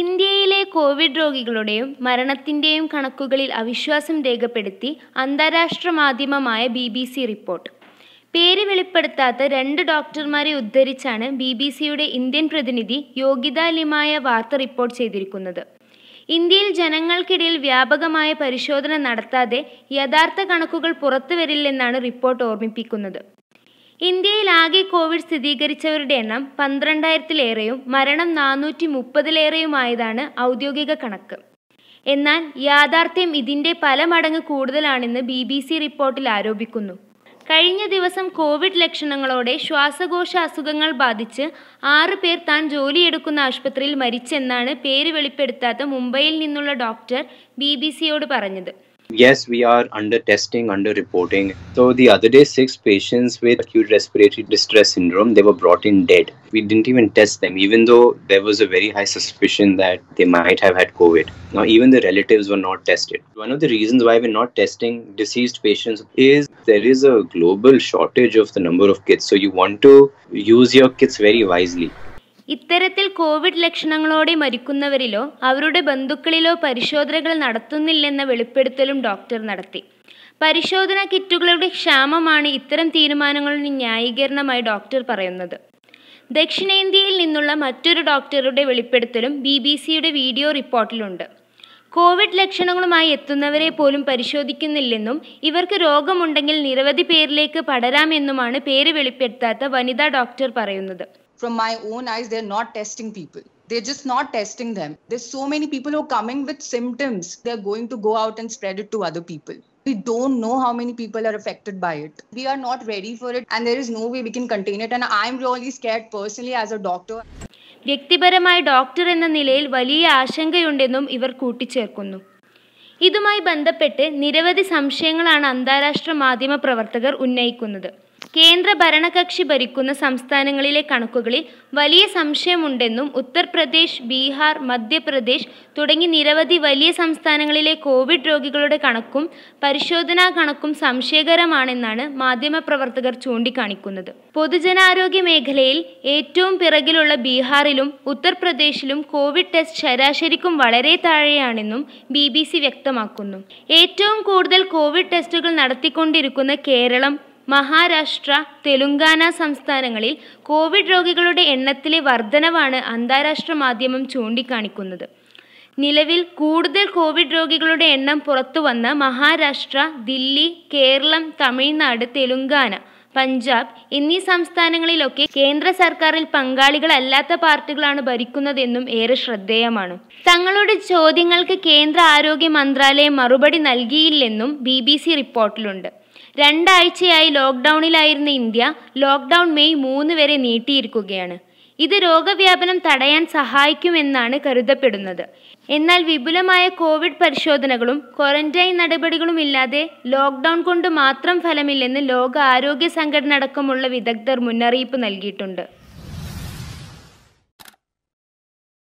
ഇന്ത്യയിലെ കോവിഡ് രോഗികളുടെയും മരണത്തിൻ്റെയും കണക്കുകളിൽ അവിശ്വാസം രേഖപ്പെടുത്തി അന്താരാഷ്ട്ര മാധ്യമമായ ബി ബി സി റിപ്പോർട്ട് പേര് വെളിപ്പെടുത്താത്ത രണ്ട് ഡോക്ടർമാരെ ഉദ്ധരിച്ചാണ് ബി ബി സിയുടെ ഇന്ത്യൻ പ്രതിനിധി യോഗ്യതാലിമായ വാർത്ത റിപ്പോർട്ട് ചെയ്തിരിക്കുന്നത് ഇന്ത്യയിൽ ജനങ്ങൾക്കിടയിൽ വ്യാപകമായ പരിശോധന നടത്താതെ യഥാർത്ഥ കണക്കുകൾ പുറത്തുവരില്ലെന്നാണ് റിപ്പോർട്ട് ഓർമ്മിപ്പിക്കുന്നത് ഇന്ത്യയിലാകെ കോവിഡ് സ്ഥിരീകരിച്ചവരുടെ എണ്ണം പന്ത്രണ്ടായിരത്തിലേറെയും മരണം നാനൂറ്റി മുപ്പതിലേറെയുമായതാണ് ഔദ്യോഗിക കണക്ക് എന്നാൽ യാഥാർത്ഥ്യം ഇതിൻ്റെ പല മടങ്ങ് കൂടുതലാണെന്ന് ബി ബി സി റിപ്പോർട്ടിൽ ആരോപിക്കുന്നു കഴിഞ്ഞ ദിവസം കോവിഡ് ലക്ഷണങ്ങളോടെ ശ്വാസകോശ അസുഖങ്ങൾ ബാധിച്ച് ആറ് പേർ താൻ ജോലിയെടുക്കുന്ന ആശുപത്രിയിൽ മരിച്ചെന്നാണ് പേര് വെളിപ്പെടുത്താത്ത മുംബൈയിൽ നിന്നുള്ള ഡോക്ടർ ബി ബി സിയോട് പറഞ്ഞത് Yes, we are under testing, under reporting. So the other day, six patients with acute respiratory distress syndrome, they were brought in dead. We didn't even test them, even though there was a very high suspicion that they might have had COVID. Now, even the relatives were not tested. One of the reasons why we're not testing deceased patients is there is a global shortage of the number of kits. So you want to use your kits very wisely. ഇത്തരത്തിൽ Covid ലക്ഷണങ്ങളോടെ മരിക്കുന്നവരിലോ അവരുടെ ബന്ധുക്കളിലോ പരിശോധനകൾ നടത്തുന്നില്ലെന്ന വെളിപ്പെടുത്തലും doctor നടത്തി പരിശോധനാ കിറ്റുകളുടെ ക്ഷാമമാണ് ഇത്തരം തീരുമാനങ്ങളുടെ ന്യായീകരണമായി doctor പറയുന്നത് ദക്ഷിണേന്ത്യയിൽ നിന്നുള്ള മറ്റൊരു ഡോക്ടറുടെ വെളിപ്പെടുത്തലും ബി ബി സിയുടെ വീഡിയോ റിപ്പോർട്ടിലുണ്ട് കോവിഡ് ലക്ഷണങ്ങളുമായി എത്തുന്നവരെ പോലും പരിശോധിക്കുന്നില്ലെന്നും ഇവർക്ക് രോഗമുണ്ടെങ്കിൽ നിരവധി പേരിലേക്ക് പടരാമെന്നുമാണ് പേര് വെളിപ്പെടുത്താത്ത വനിതാ ഡോക്ടർ പറയുന്നത് from my own eyes, they're not testing people. They're just not testing them. There's so many people who are coming with symptoms. They're going to go out and spread it to other people. We don't know how many people are affected by it. We are not ready for it, and there is no way we can contain it. And I'm really scared personally as a doctor. വ്യക്തിപരമായ doctor എന്ന നിലയിൽ വലിയ ആശങ്കയുണ്ടെന്നും ഇവർ കൂട്ടിച്ചേർക്കുന്നു ഇതുമായി ബന്ധപ്പെട്ട് നിരവധി സംശയങ്ങളാണ് അന്താരാഷ്ട്ര മാധ്യമ പ്രവർത്തകർ ഉന്നയിക്കുന്നത് കേന്ദ്ര ഭരണകക്ഷി ഭരിക്കുന്ന സംസ്ഥാനങ്ങളിലെ കണക്കുകളിൽ വലിയ സംശയമുണ്ടെന്നും ഉത്തർപ്രദേശ് ബീഹാർ മധ്യപ്രദേശ് തുടങ്ങി നിരവധി വലിയ സംസ്ഥാനങ്ങളിലെ കോവിഡ് രോഗികളുടെ കണക്കും പരിശോധനാ കണക്കും സംശയകരമാണെന്നാണ് മാധ്യമപ്രവർത്തകർ ചൂണ്ടിക്കാണിക്കുന്നത് പൊതുജനാരോഗ്യ മേഖലയിൽ ഏറ്റവും പിറകിലുള്ള ബീഹാറിലും ഉത്തർപ്രദേശിലും കോവിഡ് ടെസ്റ്റ് ശരാശരിക്കും വളരെ താഴെയാണെന്നും ബി വ്യക്തമാക്കുന്നു ഏറ്റവും കൂടുതൽ കോവിഡ് ടെസ്റ്റുകൾ നടത്തിക്കൊണ്ടിരിക്കുന്ന കേരളം മഹാരാഷ്ട്ര തെലുങ്കാന സംസ്ഥാനങ്ങളിൽ കോവിഡ് രോഗികളുടെ എണ്ണത്തിലെ വർധനവാണ് അന്താരാഷ്ട്ര മാധ്യമം ചൂണ്ടിക്കാണിക്കുന്നത് നിലവിൽ കൂടുതൽ കോവിഡ് രോഗികളുടെ എണ്ണം പുറത്തുവന്ന മഹാരാഷ്ട്ര ദില്ലി കേരളം തമിഴ്നാട് തെലുങ്കാന പഞ്ചാബ് എന്നീ സംസ്ഥാനങ്ങളിലൊക്കെ കേന്ദ്ര സർക്കാരിൽ പങ്കാളികളല്ലാത്ത പാർട്ടികളാണ് ഭരിക്കുന്നതെന്നും ഏറെ ശ്രദ്ധേയമാണ് തങ്ങളുടെ ചോദ്യങ്ങൾക്ക് കേന്ദ്ര ആരോഗ്യ മന്ത്രാലയം മറുപടി നൽകിയില്ലെന്നും ബി റിപ്പോർട്ടിലുണ്ട് രണ്ടാഴ്ചയായി ലോക്ക്ഡൗണിലായിരുന്ന ഇന്ത്യ ലോക്ക്ഡൗൺ മെയ് മൂന്ന് വരെ നീട്ടിയിരിക്കുകയാണ് ഇത് രോഗവ്യാപനം തടയാൻ സഹായിക്കുമെന്നാണ് കരുതപ്പെടുന്നത് എന്നാൽ വിപുലമായ കോവിഡ് പരിശോധനകളും ക്വാറന്റൈൻ നടപടികളും ഇല്ലാതെ ലോക്ക്ഡൗൺ കൊണ്ട് മാത്രം ഫലമില്ലെന്ന് ലോക ആരോഗ്യ സംഘടന അടക്കമുള്ള വിദഗ്ധർ മുന്നറിയിപ്പ് നൽകിയിട്ടുണ്ട്